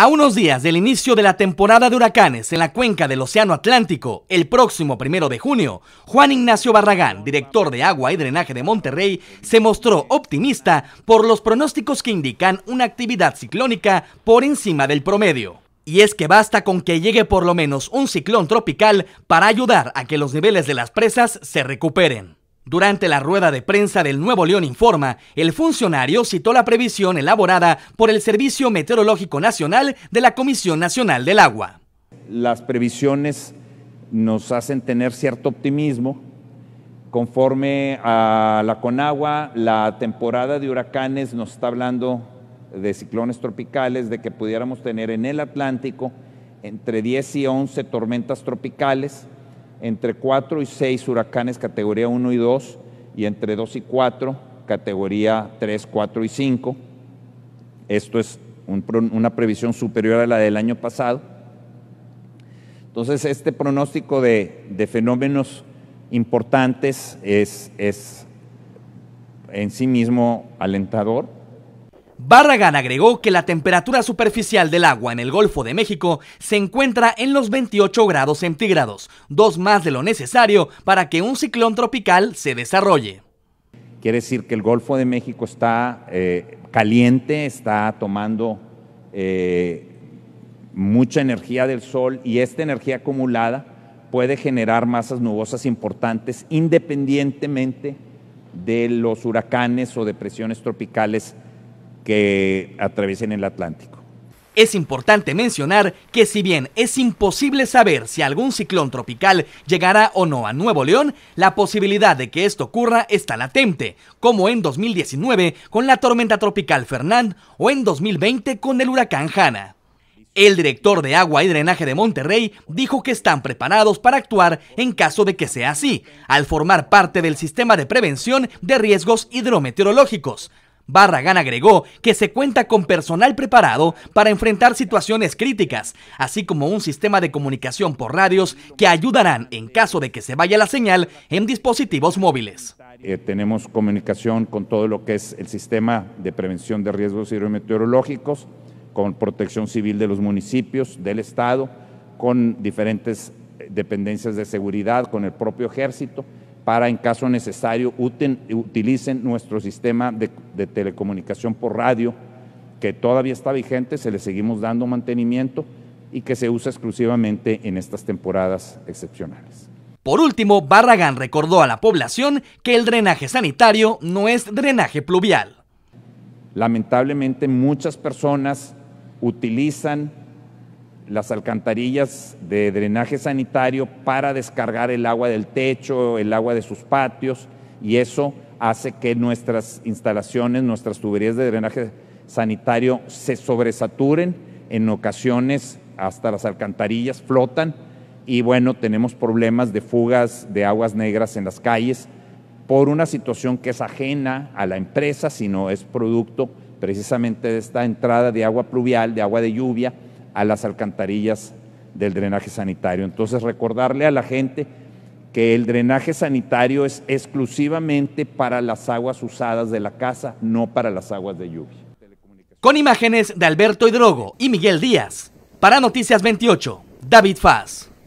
A unos días del inicio de la temporada de huracanes en la cuenca del Océano Atlántico, el próximo primero de junio, Juan Ignacio Barragán, director de Agua y Drenaje de Monterrey, se mostró optimista por los pronósticos que indican una actividad ciclónica por encima del promedio. Y es que basta con que llegue por lo menos un ciclón tropical para ayudar a que los niveles de las presas se recuperen. Durante la rueda de prensa del Nuevo León Informa, el funcionario citó la previsión elaborada por el Servicio Meteorológico Nacional de la Comisión Nacional del Agua. Las previsiones nos hacen tener cierto optimismo. Conforme a la Conagua, la temporada de huracanes nos está hablando de ciclones tropicales, de que pudiéramos tener en el Atlántico entre 10 y 11 tormentas tropicales entre 4 y 6 huracanes categoría 1 y 2 y entre 2 y 4 categoría 3, 4 y 5. Esto es una previsión superior a la del año pasado. Entonces, este pronóstico de, fenómenos importantes es, es en sí mismo alentador. Barragan agregó que la temperatura superficial del agua en el Golfo de México se encuentra en los 28 grados centígrados, dos más de lo necesario para que un ciclón tropical se desarrolle. Quiere decir que el Golfo de México está eh, caliente, está tomando eh, mucha energía del sol y esta energía acumulada puede generar masas nubosas importantes independientemente de los huracanes o depresiones tropicales que atraviesen el Atlántico. Es importante mencionar que si bien es imposible saber si algún ciclón tropical llegará o no a Nuevo León, la posibilidad de que esto ocurra está latente, como en 2019 con la tormenta tropical Fernand o en 2020 con el huracán Hanna. El director de Agua y Drenaje de Monterrey dijo que están preparados para actuar en caso de que sea así, al formar parte del sistema de prevención de riesgos hidrometeorológicos, Barragán agregó que se cuenta con personal preparado para enfrentar situaciones críticas, así como un sistema de comunicación por radios que ayudarán en caso de que se vaya la señal en dispositivos móviles. Eh, tenemos comunicación con todo lo que es el sistema de prevención de riesgos hidrometeorológicos, con protección civil de los municipios, del Estado, con diferentes eh, dependencias de seguridad, con el propio ejército para, en caso necesario, utilicen nuestro sistema de, de telecomunicación por radio, que todavía está vigente, se le seguimos dando mantenimiento y que se usa exclusivamente en estas temporadas excepcionales. Por último, Barragán recordó a la población que el drenaje sanitario no es drenaje pluvial. Lamentablemente muchas personas utilizan las alcantarillas de drenaje sanitario para descargar el agua del techo, el agua de sus patios, y eso hace que nuestras instalaciones, nuestras tuberías de drenaje sanitario se sobresaturen, en ocasiones hasta las alcantarillas flotan, y bueno, tenemos problemas de fugas de aguas negras en las calles por una situación que es ajena a la empresa, sino es producto precisamente de esta entrada de agua pluvial, de agua de lluvia, a las alcantarillas del drenaje sanitario. Entonces, recordarle a la gente que el drenaje sanitario es exclusivamente para las aguas usadas de la casa, no para las aguas de lluvia. Con imágenes de Alberto Hidrogo y Miguel Díaz, para Noticias 28, David Faz.